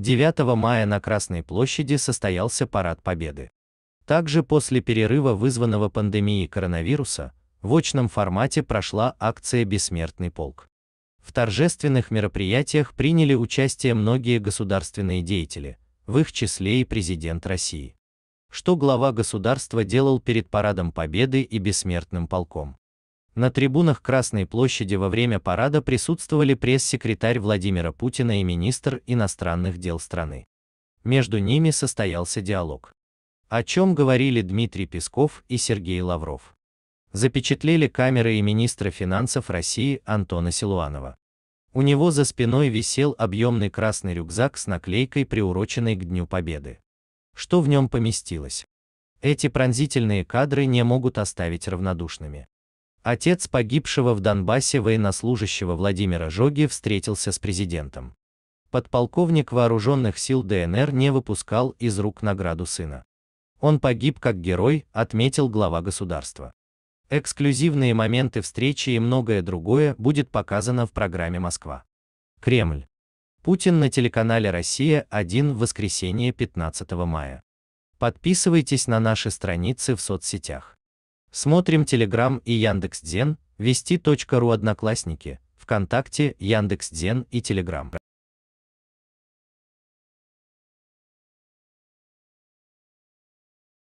9 мая на Красной площади состоялся Парад Победы. Также после перерыва, вызванного пандемией коронавируса, в очном формате прошла акция «Бессмертный полк». В торжественных мероприятиях приняли участие многие государственные деятели, в их числе и президент России. Что глава государства делал перед Парадом Победы и Бессмертным полком? На трибунах Красной площади во время парада присутствовали пресс-секретарь Владимира Путина и министр иностранных дел страны. Между ними состоялся диалог. О чем говорили Дмитрий Песков и Сергей Лавров. Запечатлели камеры и министра финансов России Антона Силуанова. У него за спиной висел объемный красный рюкзак с наклейкой, приуроченной к Дню Победы. Что в нем поместилось? Эти пронзительные кадры не могут оставить равнодушными. Отец погибшего в Донбассе военнослужащего Владимира Жоги встретился с президентом. Подполковник вооруженных сил ДНР не выпускал из рук награду сына. Он погиб как герой, отметил глава государства. Эксклюзивные моменты встречи и многое другое будет показано в программе «Москва». Кремль. Путин на телеканале «Россия-1» в воскресенье 15 мая. Подписывайтесь на наши страницы в соцсетях. Смотрим Telegram и Яндекс.Дзен, Вести.ру Одноклассники, ВКонтакте, Яндекс.Дзен и Telegram.